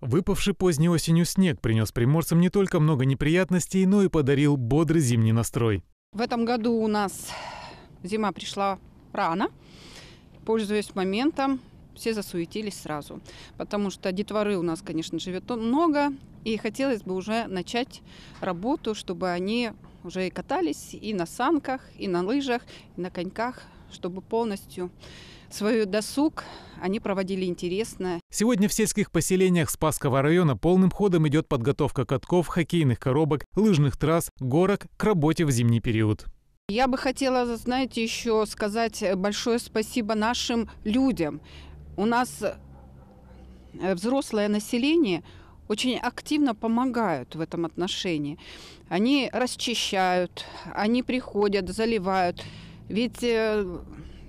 Выпавший поздней осенью снег принес приморцам не только много неприятностей, но и подарил бодрый зимний настрой. В этом году у нас зима пришла рано. Пользуясь моментом, все засуетились сразу, потому что детворы у нас, конечно, живет много, и хотелось бы уже начать работу, чтобы они уже и катались и на санках, и на лыжах, и на коньках, чтобы полностью свой досуг они проводили интересно. Сегодня в сельских поселениях Спасского района полным ходом идет подготовка катков, хоккейных коробок, лыжных трасс, горок к работе в зимний период. Я бы хотела, знаете, еще сказать большое спасибо нашим людям. У нас э, взрослое население очень активно помогают в этом отношении. Они расчищают, они приходят, заливают. Ведь э,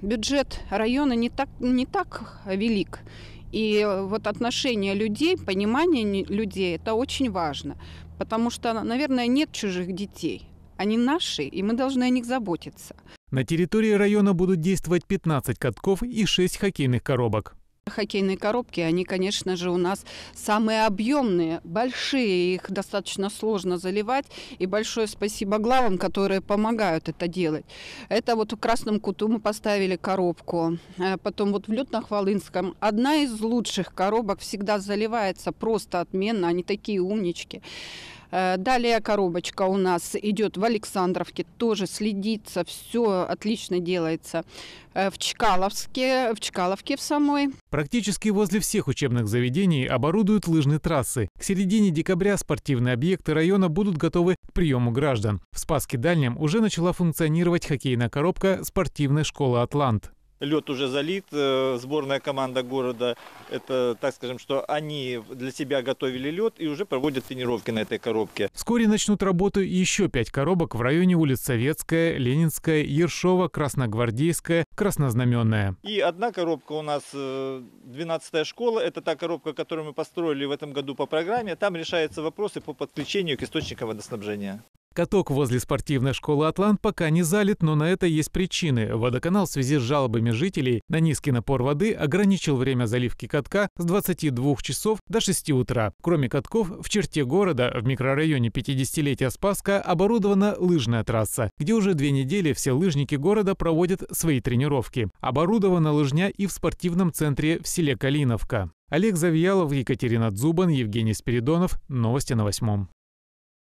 бюджет района не так, не так велик. И э, вот отношение людей, понимание людей, это очень важно. Потому что, наверное, нет чужих детей. Они наши, и мы должны о них заботиться. На территории района будут действовать 15 катков и 6 хоккейных коробок. Хоккейные коробки, они, конечно же, у нас самые объемные, большие, их достаточно сложно заливать. И большое спасибо главам, которые помогают это делать. Это вот в Красном Куту мы поставили коробку. Э, потом вот в Лютно-Хвалынском одна из лучших коробок всегда заливается просто отменно. Они такие умнички. Э, далее коробочка у нас идет в Александровке, тоже следится, все отлично делается. Э, в Чкаловске, в Чкаловке в самой. Практически возле всех учебных заведений оборудуют лыжные трассы. К середине декабря спортивные объекты района будут готовы к приему граждан. В Спаске-Дальнем уже начала функционировать хоккейная коробка спортивной школы «Атлант» лед уже залит, э, сборная команда города, это, так скажем, что они для себя готовили лед и уже проводят тренировки на этой коробке. Вскоре начнут работу еще пять коробок в районе улиц Советская, Ленинская, Ершова, Красногвардейская, Краснознаменная. И одна коробка у нас 12-я э, школа, это та коробка, которую мы построили в этом году по программе, там решаются вопросы по подключению к источникам водоснабжения. Каток возле спортивной школы «Атлант» пока не залит, но на это есть причины. Водоканал в связи с жалобами жителей на низкий напор воды ограничил время заливки катка с 22 часов до 6 утра. Кроме катков, в черте города, в микрорайоне 50-летия Спаска, оборудована лыжная трасса, где уже две недели все лыжники города проводят свои тренировки. Оборудована лыжня и в спортивном центре в селе Калиновка. Олег Завьялов, Екатерина Дзубан, Евгений Спиридонов. Новости на восьмом.